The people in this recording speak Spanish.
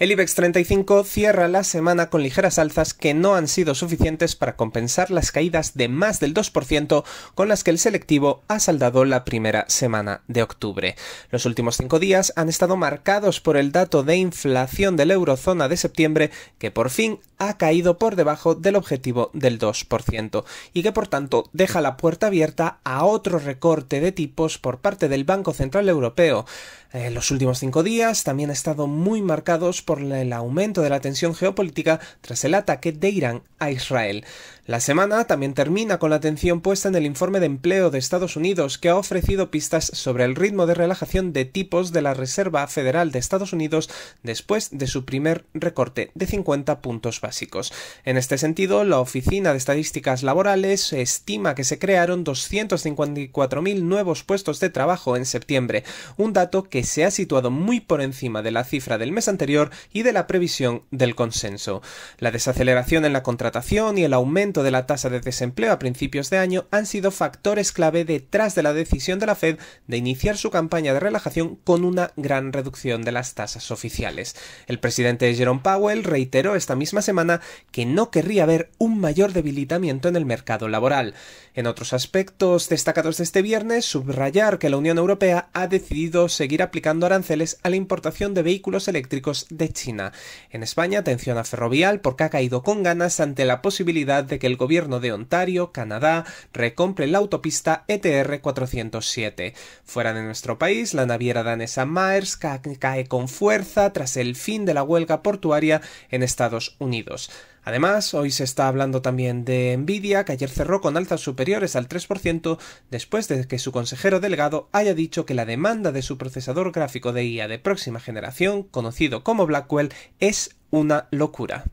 El IBEX 35 cierra la semana con ligeras alzas que no han sido suficientes para compensar las caídas de más del 2% con las que el selectivo ha saldado la primera semana de octubre. Los últimos cinco días han estado marcados por el dato de inflación de la eurozona de septiembre que por fin ha caído por debajo del objetivo del 2% y que por tanto deja la puerta abierta a otro recorte de tipos por parte del Banco Central Europeo. Eh, los últimos cinco días también han estado muy marcados por el aumento de la tensión geopolítica tras el ataque de Irán a Israel. La semana también termina con la atención puesta en el informe de empleo de Estados Unidos, que ha ofrecido pistas sobre el ritmo de relajación de tipos de la Reserva Federal de Estados Unidos después de su primer recorte de 50 puntos básicos. En este sentido, la Oficina de Estadísticas Laborales estima que se crearon 254.000 nuevos puestos de trabajo en septiembre, un dato que se ha situado muy por encima de la cifra del mes anterior y de la previsión del consenso. La desaceleración en la contratación y el aumento de la tasa de desempleo a principios de año han sido factores clave detrás de la decisión de la Fed de iniciar su campaña de relajación con una gran reducción de las tasas oficiales. El presidente Jerome Powell reiteró esta misma semana que no querría ver un mayor debilitamiento en el mercado laboral. En otros aspectos destacados de este viernes, subrayar que la Unión Europea ha decidido seguir aplicando aranceles a la importación de vehículos eléctricos de China. En España, atención a Ferrovial porque ha caído con ganas ante la posibilidad de que que el gobierno de Ontario, Canadá, recompre la autopista e ETR 407. Fuera de nuestro país, la naviera danesa Maersk cae con fuerza tras el fin de la huelga portuaria en Estados Unidos. Además, hoy se está hablando también de Nvidia, que ayer cerró con alzas superiores al 3% después de que su consejero delegado haya dicho que la demanda de su procesador gráfico de IA de próxima generación, conocido como Blackwell, es una locura.